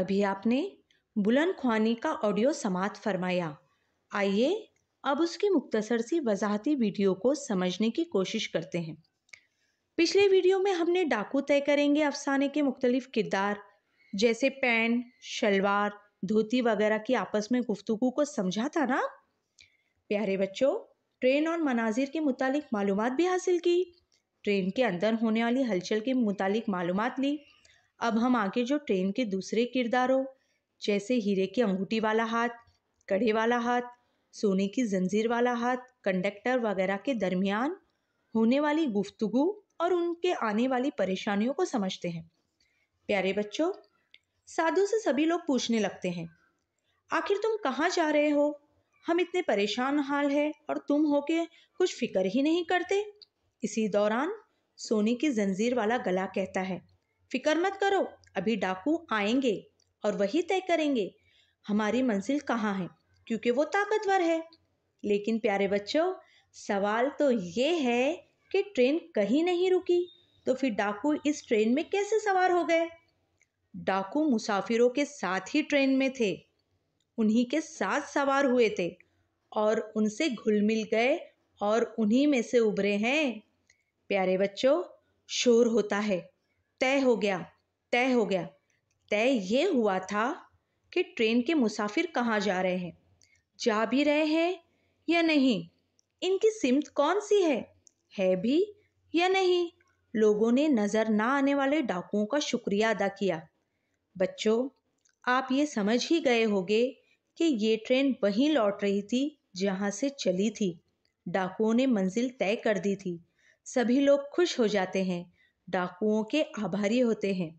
अभी आपने बुलंद ख्वानी का ऑडियो समाप्त फरमाया आइए अब उसकी मुख्तसर सी वजाहती वीडियो को समझने की कोशिश करते हैं पिछले वीडियो में हमने डाकू तय करेंगे अफसाने के मुख्तलिफ किरदार जैसे पैन शलवार धोती वगैरह की आपस में गुफ्तु को समझा था ना प्यारे बच्चों ट्रेन और मनाजिर के मुतालिक मालूम भी हासिल की ट्रेन के अंदर होने वाली हलचल के मुतालिक मालूम ली अब हम आगे जो ट्रेन के दूसरे किरदारों जैसे हीरे की अंगूठी वाला हाथ कड़े वाला हाथ सोने की जंजीर वाला हाथ कंडक्टर वगैरह के दरमियान होने वाली गुफ्तगु और उनके आने वाली परेशानियों को समझते हैं प्यारे बच्चों साधु से सभी लोग पूछने लगते हैं आखिर तुम कहाँ जा रहे हो हम इतने परेशान हाल है और तुम हो के कुछ फिक्र ही नहीं करते इसी दौरान सोने की जंजीर वाला गला कहता है फिक्र मत करो अभी डाकू आएंगे और वही तय करेंगे हमारी मंजिल कहाँ है क्योंकि वो ताकतवर है लेकिन प्यारे बच्चों सवाल तो ये है कि ट्रेन कहीं नहीं रुकी तो फिर डाकू इस ट्रेन में कैसे सवार हो गए डाकू मुसाफिरों के साथ ही ट्रेन में थे उन्हीं के साथ सवार हुए थे और उनसे घुल मिल गए और उन्हीं में से उभरे हैं प्यारे बच्चों शोर होता है तय हो गया तय हो गया तय ये हुआ था कि ट्रेन के मुसाफिर कहाँ जा रहे हैं जा भी रहे हैं या नहीं इनकी सिमत कौन सी है है भी या नहीं लोगों ने नज़र ना आने वाले डाकुओं का शुक्रिया अदा किया बच्चों आप ये समझ ही गए होंगे कि ये ट्रेन वहीं लौट रही थी जहाँ से चली थी डाकुओं ने मंजिल तय कर दी थी सभी लोग खुश हो जाते हैं डाकुओं के आभारी होते हैं